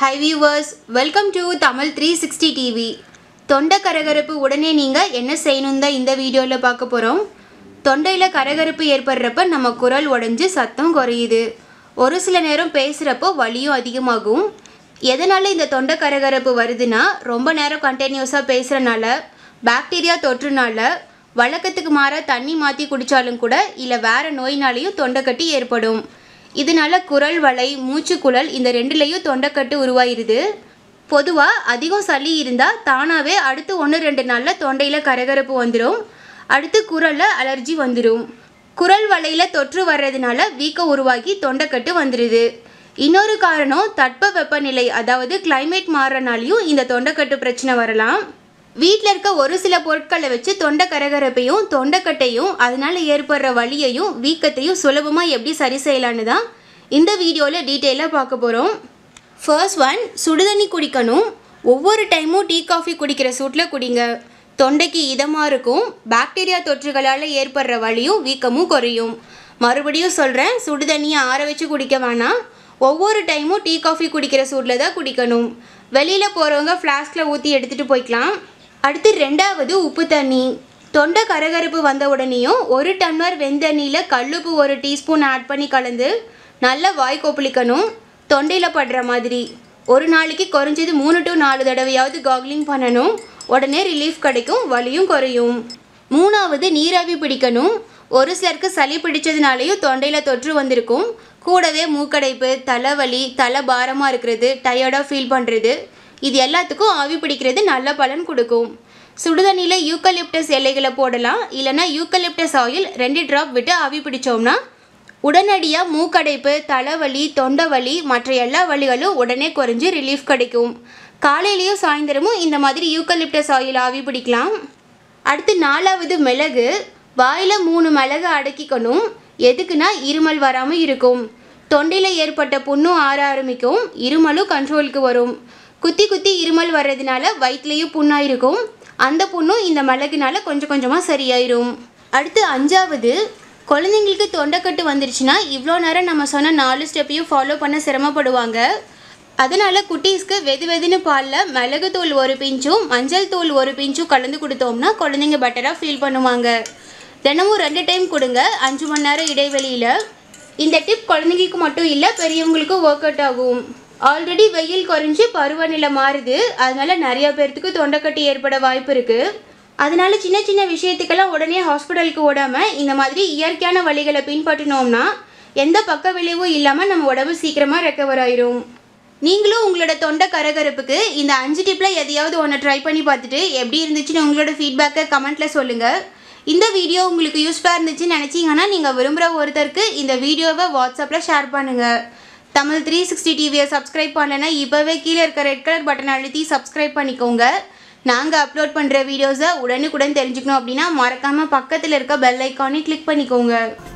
high viewers welcome to Tamil three sixty TV தொண்டை கரகரப்பு உடனே நீங்கள் என்ன செய்யணும் தான் இந்த வீடியோவில் பார்க்க போகிறோம் தொண்டையில் கரகரப்பு ஏற்படுறப்ப நம்ம குரல் உடஞ்சி சத்தம் குறையுது ஒரு சில நேரம் பேசுகிறப்போ வலியும் அதிகமாகும் எதனால் இந்த தொண்டை கரகரப்பு வருதுன்னா ரொம்ப நேரம் கண்டினியூஸாக பேசுகிறனால பாக்டீரியா தொற்றுனால வழக்கத்துக்கு மாற தண்ணி மாற்றி குடித்தாலும் கூட இல்லை வேறு நோயினாலையும் தொண்டை கட்டி ஏற்படும் இதனால குரல் வலை மூச்சுக்குழல் இந்த ரெண்டுலேயும் தொண்டைக்கட்டு உருவாயிருது பொதுவாக அதிகம் சளி இருந்தால் தானாகவே அடுத்து ஒன்று ரெண்டு நாளில் தொண்டையில் கரகரப்பு வந்துடும் அடுத்து குரலில் அலர்ஜி வந்துடும் குரல் வலையில் தொற்று வர்றதுனால வீக்கம் உருவாகி தொண்டைக்கட்டு வந்துடுது இன்னொரு காரணம் தட்ப வெப்பநிலை அதாவது கிளைமேட் மாறுறனாலையும் இந்த தொண்டைக்கட்டு பிரச்சனை வரலாம் வீட்டில் இருக்க ஒரு சில பொருட்களை வச்சு தொண்டை கரகரப்பையும் தொண்டைக்கட்டையும் அதனால் ஏற்படுற வலியையும் வீக்கத்தையும் சுலபமாக எப்படி சரி செய்யலான்னு தான் இந்த வீடியோவில் டீட்டெயிலாக பார்க்க போகிறோம் ஃபர்ஸ்ட் ஒன் சுடுதண்ணி குடிக்கணும் ஒவ்வொரு டைமும் டீ காஃபி குடிக்கிற சூட்டில் குடிங்க தொண்டைக்கு இதமாக இருக்கும் பாக்டீரியா தொற்றுகளால் ஏற்படுற வலியும் வீக்கமும் குறையும் மறுபடியும் சொல்கிறேன் சுடுதண்ணியை ஆற வச்சு குடிக்க வேணாம் ஒவ்வொரு டைமும் டீ காஃபி குடிக்கிற சூட்டில் தான் குடிக்கணும் வெளியில் போகிறவங்க ஃப்ளாஸ்கில் ஊற்றி எடுத்துகிட்டு போய்க்கலாம் அடுத்து ரெண்டாவது உப்பு தண்ணி தொண்டை கரகரப்பு வந்த உடனேயும் ஒரு டம்ளர் வெந்தண்ணியில் கல்லுப்பு ஒரு டீஸ்பூன் ஆட் பண்ணி கலந்து நல்லா வாய் கொப்பளிக்கணும் தொண்டையில் படுற மாதிரி ஒரு நாளைக்கு குறைஞ்சது மூணு டு நாலு தடவையாவது காக்லிங் பண்ணணும் உடனே ரிலீஃப் கிடைக்கும் வலியும் குறையும் மூணாவது நீராவி பிடிக்கணும் ஒரு சிலருக்கு சளி பிடிச்சதுனாலையும் தொண்டையில் தொற்று வந்திருக்கும் கூடவே மூக்கடைப்பு தலைவலி தலை பாரமாக இருக்கிறது டயர்டாக ஃபீல் பண்ணுறது இது எல்லாத்துக்கும் ஆவி பிடிக்கிறது நல்ல பலன் கொடுக்கும் சுடுதண்ணியில் யூக்கலிப்டஸ் இலைகளை போடலாம் இல்லைனா யூக்கலிப்டஸ் ஆயில் ரெண்டு ட்ராப் விட்டு ஆவி பிடிச்சோம்னா உடனடியாக மூக்கடைப்பு தலைவலி தொண்டை வலி மற்ற எல்லா வலிகளும் உடனே குறைஞ்சி ரிலீஃப் கிடைக்கும் காலையிலையும் சாயந்தரமும் இந்த மாதிரி யூக்கலிப்டஸ் ஆயில் ஆவி பிடிக்கலாம் அடுத்து நாலாவது மிளகு வாயில் மூணு மிளகு அடக்கிக்கணும் எதுக்குன்னா இருமல் வராமல் இருக்கும் தொண்டையில் ஏற்பட்ட புண்ணும் ஆற ஆரம்பிக்கும் இருமலும் கண்ட்ரோலுக்கு வரும் குத்தி குத்தி இருமல் வர்றதுனால வயிற்றுலேயும் புண்ணாயிருக்கும் அந்த புண்ணும் இந்த மிளகுனால கொஞ்சம் கொஞ்சமாக சரியாயிரும் அடுத்து அஞ்சாவது குழந்தைங்களுக்கு தொண்டைக்கட்டு வந்துருச்சுன்னா இவ்வளோ நேரம் நம்ம சொன்ன நாலு ஸ்டெப்பையும் ஃபாலோ பண்ண சிரமப்படுவாங்க அதனால் குட்டீஸ்க்கு வெது வெதுன்னு பாலில் மிளகு தூள் ஒரு பிஞ்சும் மஞ்சள் தூள் ஒரு பிஞ்சும் கலந்து கொடுத்தோம்னா குழந்தைங்க பெட்டராக ஃபீல் பண்ணுவாங்க தினமும் ரெண்டு டைம் கொடுங்க அஞ்சு மணி நேரம் இடைவெளியில் இந்த டிப் குழந்தைங்களுக்கு மட்டும் இல்லை பெரியவங்களுக்கும் ஒர்க் அவுட் ஆகும் ஆல்ரெடி வெயில் குறைஞ்சி பருவநிலை மாறுது அதனால நிறைய பேர்த்துக்கு தொண்டைக்கட்டி ஏற்பட வாய்ப்பு இருக்குது அதனால சின்ன சின்ன விஷயத்துக்கெல்லாம் உடனே ஹாஸ்பிட்டலுக்கு ஓடாம இந்த மாதிரி இயற்கையான வழிகளை பின்பற்றினோம்னா எந்த பக்க விளைவும் இல்லாமல் நம்ம உடம்பு சீக்கிரமாக ரெக்கவர் ஆயிரும் நீங்களும் உங்களோட தொண்டை கரகரப்புக்கு இந்த அஞ்சு டிப்பில் எதையாவது ஒன்று ட்ரை பண்ணி பார்த்துட்டு எப்படி இருந்துச்சுன்னு உங்களோட ஃபீட்பேக்கை கமெண்ட்டில் சொல்லுங்கள் இந்த வீடியோ உங்களுக்கு யூஸ்ஃபுல்லாக இருந்துச்சுன்னு நினச்சிங்கன்னா நீங்கள் விரும்புகிற ஒருத்தருக்கு இந்த வீடியோவை வாட்ஸ்அப்பில் ஷேர் பண்ணுங்கள் தமிழ் த்ரீ சிக்ஸ்டி டிவியை சப்ஸ்கிரைப் பண்ணலைன்னா இப்போவே கீழே இருக்க ரெட் கலர் பட்டன் அழுத்தி சப்ஸ்கிரைப் பண்ணிக்கோங்க நாங்கள் அப்லோட் பண்ணுற வீடியோஸை உடனுக்குடன் தெரிஞ்சுக்கணும் அப்படின்னா மறக்காமல் பக்கத்தில் இருக்க பெல் ஐக்கானே கிளிக் பண்ணிக்கோங்க